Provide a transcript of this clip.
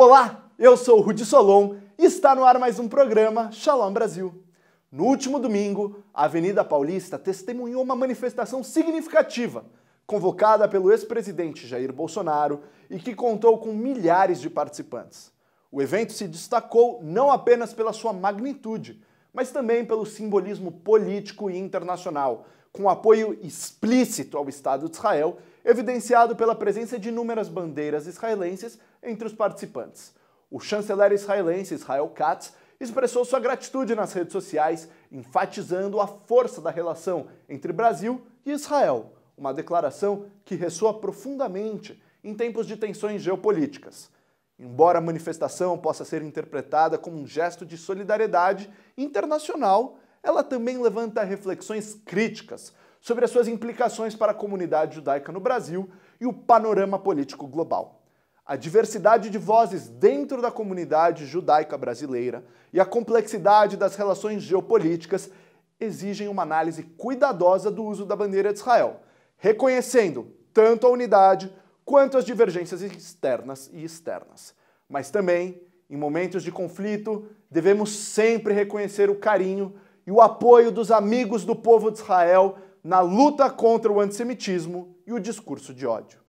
Olá, eu sou o Rudi Solon e está no ar mais um programa Shalom Brasil. No último domingo, a Avenida Paulista testemunhou uma manifestação significativa, convocada pelo ex-presidente Jair Bolsonaro e que contou com milhares de participantes. O evento se destacou não apenas pela sua magnitude, mas também pelo simbolismo político e internacional, com apoio explícito ao Estado de Israel, evidenciado pela presença de inúmeras bandeiras israelenses entre os participantes. O chanceler israelense Israel Katz expressou sua gratitude nas redes sociais, enfatizando a força da relação entre Brasil e Israel, uma declaração que ressoa profundamente em tempos de tensões geopolíticas. Embora a manifestação possa ser interpretada como um gesto de solidariedade internacional, ela também levanta reflexões críticas sobre as suas implicações para a comunidade judaica no Brasil e o panorama político global. A diversidade de vozes dentro da comunidade judaica brasileira e a complexidade das relações geopolíticas exigem uma análise cuidadosa do uso da bandeira de Israel, reconhecendo tanto a unidade quanto as divergências externas e externas. Mas também, em momentos de conflito, devemos sempre reconhecer o carinho e o apoio dos amigos do povo de Israel na luta contra o antissemitismo e o discurso de ódio.